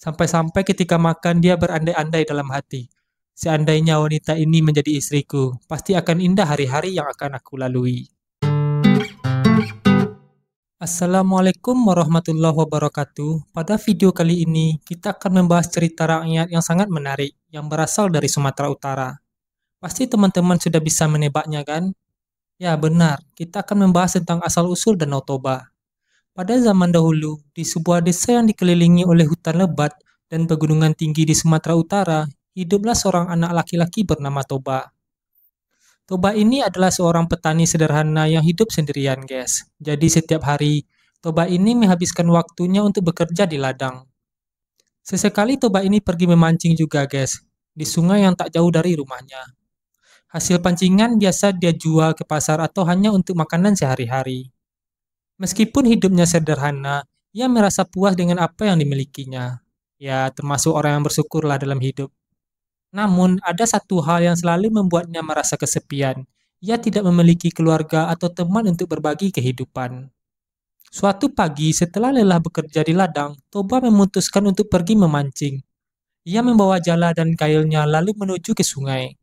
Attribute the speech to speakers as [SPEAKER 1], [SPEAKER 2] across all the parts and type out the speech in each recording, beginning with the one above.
[SPEAKER 1] Sampai-sampai ketika makan dia berandai-andai dalam hati. Seandainya wanita ini menjadi istriku, pasti akan indah hari-hari yang akan aku lalui. Assalamualaikum warahmatullahi wabarakatuh. Pada video kali ini, kita akan membahas cerita rakyat yang sangat menarik yang berasal dari Sumatera Utara. Pasti teman-teman sudah bisa menebaknya kan? Ya benar, kita akan membahas tentang asal-usul Danau Toba. Pada zaman dahulu, di sebuah desa yang dikelilingi oleh hutan lebat dan pegunungan tinggi di Sumatera Utara, hiduplah seorang anak laki-laki bernama Toba. Toba ini adalah seorang petani sederhana yang hidup sendirian, guys. Jadi setiap hari, Toba ini menghabiskan waktunya untuk bekerja di ladang. Sesekali Toba ini pergi memancing juga, guys, di sungai yang tak jauh dari rumahnya. Hasil pancingan biasa dia jual ke pasar atau hanya untuk makanan sehari-hari. Meskipun hidupnya sederhana, ia merasa puas dengan apa yang dimilikinya. Ya, termasuk orang yang bersyukurlah dalam hidup. Namun, ada satu hal yang selalu membuatnya merasa kesepian. Ia tidak memiliki keluarga atau teman untuk berbagi kehidupan. Suatu pagi, setelah lelah bekerja di ladang, Toba memutuskan untuk pergi memancing. Ia membawa jala dan kailnya lalu menuju ke sungai.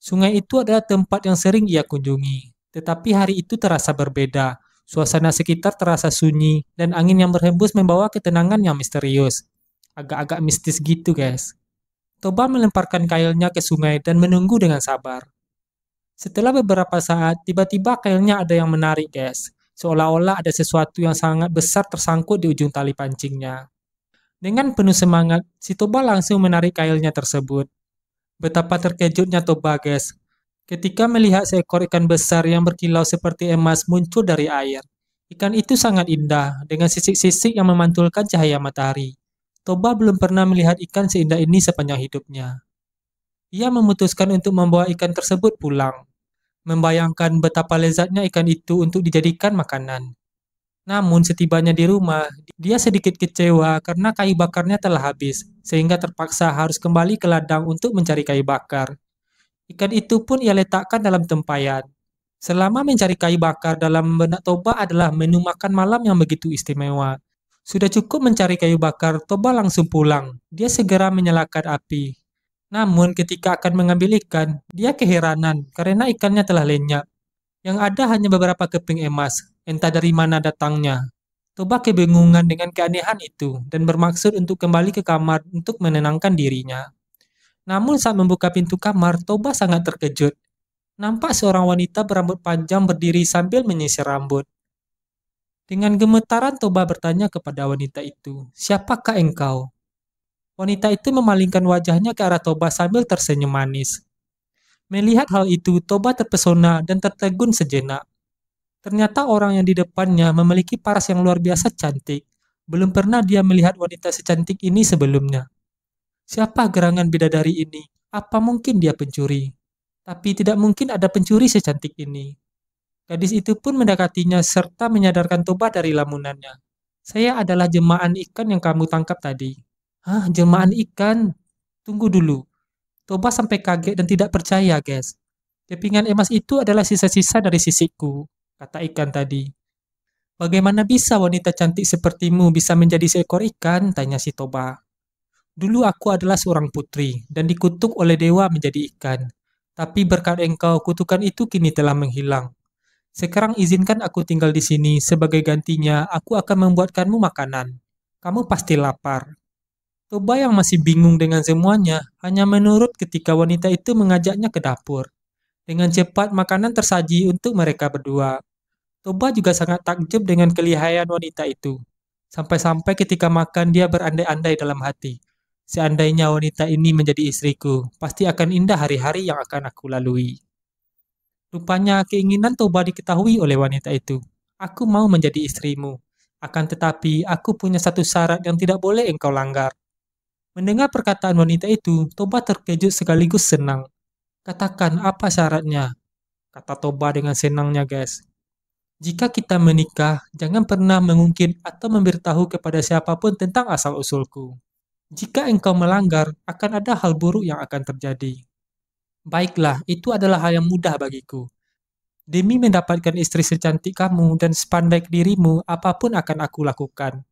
[SPEAKER 1] Sungai itu adalah tempat yang sering ia kunjungi, tetapi hari itu terasa berbeda Suasana sekitar terasa sunyi dan angin yang berhembus membawa ketenangan yang misterius. Agak-agak mistis gitu guys. Toba melemparkan kailnya ke sungai dan menunggu dengan sabar. Setelah beberapa saat, tiba-tiba kailnya ada yang menarik guys. Seolah-olah ada sesuatu yang sangat besar tersangkut di ujung tali pancingnya. Dengan penuh semangat, si Toba langsung menarik kailnya tersebut. Betapa terkejutnya Toba guys Ketika melihat seekor ikan besar yang berkilau seperti emas muncul dari air, ikan itu sangat indah dengan sisik-sisik yang memantulkan cahaya matahari. Toba belum pernah melihat ikan seindah ini sepanjang hidupnya. Ia memutuskan untuk membawa ikan tersebut pulang, membayangkan betapa lezatnya ikan itu untuk dijadikan makanan. Namun setibanya di rumah, dia sedikit kecewa karena kayu bakarnya telah habis, sehingga terpaksa harus kembali ke ladang untuk mencari kayu bakar. Ikan itu pun ia letakkan dalam tempayan. Selama mencari kayu bakar dalam benak Toba adalah menu makan malam yang begitu istimewa. Sudah cukup mencari kayu bakar, Toba langsung pulang. Dia segera menyalakan api. Namun ketika akan mengambil ikan, dia keheranan karena ikannya telah lenyap. Yang ada hanya beberapa keping emas, entah dari mana datangnya. Toba kebingungan dengan keanehan itu dan bermaksud untuk kembali ke kamar untuk menenangkan dirinya. Namun saat membuka pintu kamar, Toba sangat terkejut. Nampak seorang wanita berambut panjang berdiri sambil menyisir rambut. Dengan gemetaran Toba bertanya kepada wanita itu, "Siapakah engkau?" Wanita itu memalingkan wajahnya ke arah Toba sambil tersenyum manis. Melihat hal itu, Toba terpesona dan tertegun sejenak. Ternyata orang yang di depannya memiliki paras yang luar biasa cantik. Belum pernah dia melihat wanita secantik ini sebelumnya. Siapa gerangan bidadari ini? Apa mungkin dia pencuri? Tapi tidak mungkin ada pencuri secantik ini. Gadis itu pun mendekatinya serta menyadarkan Toba dari lamunannya. Saya adalah jemaan ikan yang kamu tangkap tadi. Ah, jemaan ikan? Tunggu dulu. Toba sampai kaget dan tidak percaya, guys. Kepingan emas itu adalah sisa-sisa dari sisiku, kata ikan tadi. Bagaimana bisa wanita cantik sepertimu bisa menjadi seekor ikan? Tanya si Toba. Dulu aku adalah seorang putri dan dikutuk oleh dewa menjadi ikan. Tapi berkat engkau kutukan itu kini telah menghilang. Sekarang izinkan aku tinggal di sini sebagai gantinya aku akan membuatkanmu makanan. Kamu pasti lapar. Toba yang masih bingung dengan semuanya hanya menurut ketika wanita itu mengajaknya ke dapur. Dengan cepat makanan tersaji untuk mereka berdua. Toba juga sangat takjub dengan kelihayan wanita itu. Sampai-sampai ketika makan dia berandai-andai dalam hati. Seandainya wanita ini menjadi istriku, pasti akan indah hari-hari yang akan aku lalui. Rupanya keinginan Toba diketahui oleh wanita itu. Aku mau menjadi istrimu. Akan tetapi, aku punya satu syarat yang tidak boleh engkau langgar. Mendengar perkataan wanita itu, Toba terkejut sekaligus senang. Katakan apa syaratnya? Kata Toba dengan senangnya, guys. Jika kita menikah, jangan pernah mengungkit atau memberitahu kepada siapapun tentang asal-usulku. Jika engkau melanggar, akan ada hal buruk yang akan terjadi. Baiklah, itu adalah hal yang mudah bagiku. Demi mendapatkan istri secantik kamu dan spandek dirimu, apapun akan aku lakukan.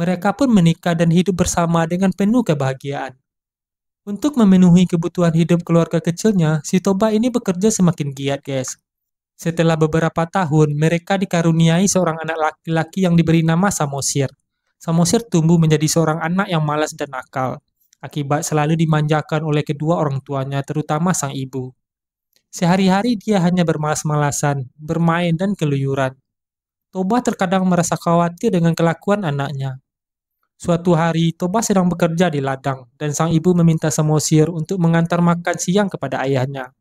[SPEAKER 1] Mereka pun menikah dan hidup bersama dengan penuh kebahagiaan. Untuk memenuhi kebutuhan hidup keluarga kecilnya, si Toba ini bekerja semakin giat, guys. Setelah beberapa tahun, mereka dikaruniai seorang anak laki-laki yang diberi nama Samosir. Samosir tumbuh menjadi seorang anak yang malas dan nakal, akibat selalu dimanjakan oleh kedua orang tuanya, terutama sang ibu. Sehari-hari dia hanya bermalas-malasan, bermain, dan keluyuran. Toba terkadang merasa khawatir dengan kelakuan anaknya. Suatu hari, Toba sedang bekerja di ladang, dan sang ibu meminta Samosir untuk mengantar makan siang kepada ayahnya.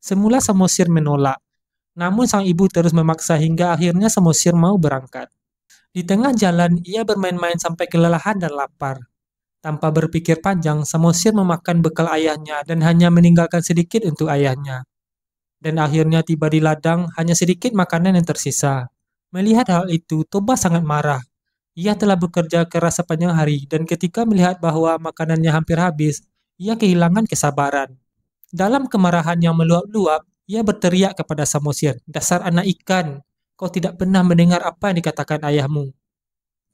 [SPEAKER 1] Semula Samosir menolak, namun sang ibu terus memaksa hingga akhirnya Samosir mau berangkat. Di tengah jalan, ia bermain-main sampai kelelahan dan lapar. Tanpa berpikir panjang, Samosir memakan bekal ayahnya dan hanya meninggalkan sedikit untuk ayahnya. Dan akhirnya tiba di ladang, hanya sedikit makanan yang tersisa. Melihat hal itu, Toba sangat marah. Ia telah bekerja keras sepanjang hari dan ketika melihat bahwa makanannya hampir habis, ia kehilangan kesabaran. Dalam kemarahan yang meluap-luap, ia berteriak kepada Samosir, "Dasar anak ikan, Kau tidak pernah mendengar apa yang dikatakan ayahmu.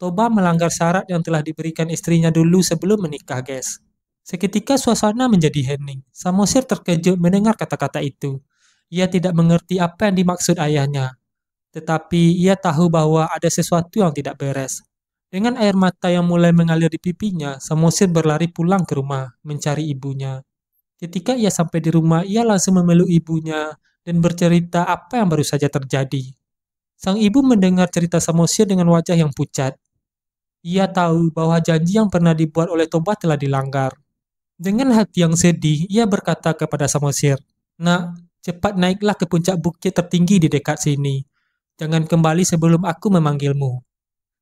[SPEAKER 1] Toba melanggar syarat yang telah diberikan istrinya dulu sebelum menikah, guys. Seketika suasana menjadi hening. Samosir terkejut mendengar kata-kata itu. Ia tidak mengerti apa yang dimaksud ayahnya. Tetapi ia tahu bahwa ada sesuatu yang tidak beres. Dengan air mata yang mulai mengalir di pipinya, Samosir berlari pulang ke rumah, mencari ibunya. Ketika ia sampai di rumah, ia langsung memeluk ibunya dan bercerita apa yang baru saja terjadi. Sang ibu mendengar cerita Samosir dengan wajah yang pucat. Ia tahu bahwa janji yang pernah dibuat oleh Toba telah dilanggar. Dengan hati yang sedih, ia berkata kepada Samosir, Nak, cepat naiklah ke puncak bukit tertinggi di dekat sini. Jangan kembali sebelum aku memanggilmu.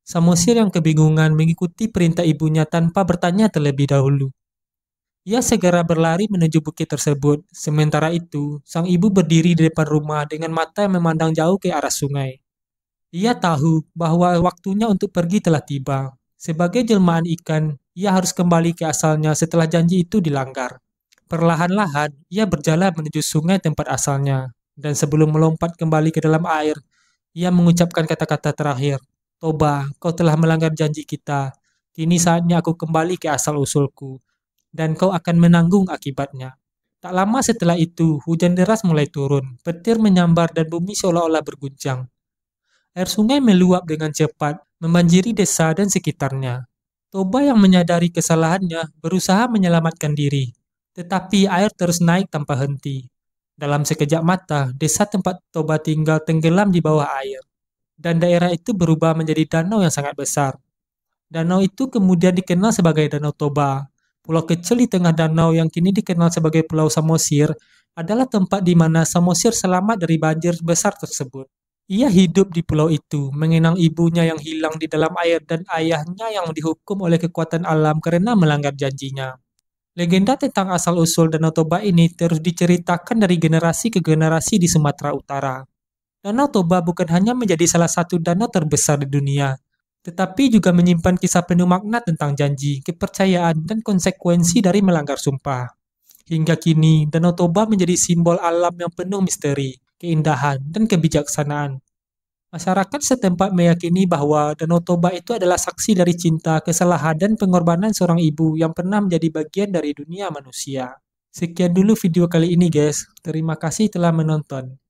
[SPEAKER 1] Samosir yang kebingungan mengikuti perintah ibunya tanpa bertanya terlebih dahulu. Ia segera berlari menuju bukit tersebut. Sementara itu, sang ibu berdiri di depan rumah dengan mata yang memandang jauh ke arah sungai. Ia tahu bahwa waktunya untuk pergi telah tiba. Sebagai jelmaan ikan, ia harus kembali ke asalnya setelah janji itu dilanggar. Perlahan-lahan, ia berjalan menuju sungai tempat asalnya, dan sebelum melompat kembali ke dalam air, ia mengucapkan kata-kata terakhir, Toba, kau telah melanggar janji kita. Kini saatnya aku kembali ke asal-usulku, dan kau akan menanggung akibatnya. Tak lama setelah itu, hujan deras mulai turun, petir menyambar dan bumi seolah-olah berguncang. Air sungai meluap dengan cepat, membanjiri desa dan sekitarnya. Toba yang menyadari kesalahannya berusaha menyelamatkan diri, tetapi air terus naik tanpa henti. Dalam sekejap mata, desa tempat Toba tinggal tenggelam di bawah air, dan daerah itu berubah menjadi danau yang sangat besar. Danau itu kemudian dikenal sebagai Danau Toba. Pulau kecil di tengah danau yang kini dikenal sebagai Pulau Samosir adalah tempat di mana Samosir selamat dari banjir besar tersebut. Ia hidup di pulau itu, mengenang ibunya yang hilang di dalam air dan ayahnya yang dihukum oleh kekuatan alam karena melanggar janjinya. Legenda tentang asal-usul Danau Toba ini terus diceritakan dari generasi ke generasi di Sumatera Utara. Danau Toba bukan hanya menjadi salah satu danau terbesar di dunia, tetapi juga menyimpan kisah penuh makna tentang janji, kepercayaan, dan konsekuensi dari melanggar sumpah. Hingga kini, Danau Toba menjadi simbol alam yang penuh misteri, keindahan, dan kebijaksanaan. Masyarakat setempat meyakini bahwa Danau Toba itu adalah saksi dari cinta, kesalahan, dan pengorbanan seorang ibu yang pernah menjadi bagian dari dunia manusia. Sekian dulu video kali ini guys, terima kasih telah menonton.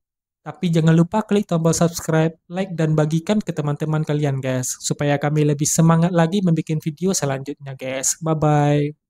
[SPEAKER 1] Tapi jangan lupa klik tombol subscribe, like, dan bagikan ke teman-teman kalian guys, supaya kami lebih semangat lagi membuat video selanjutnya guys. Bye-bye.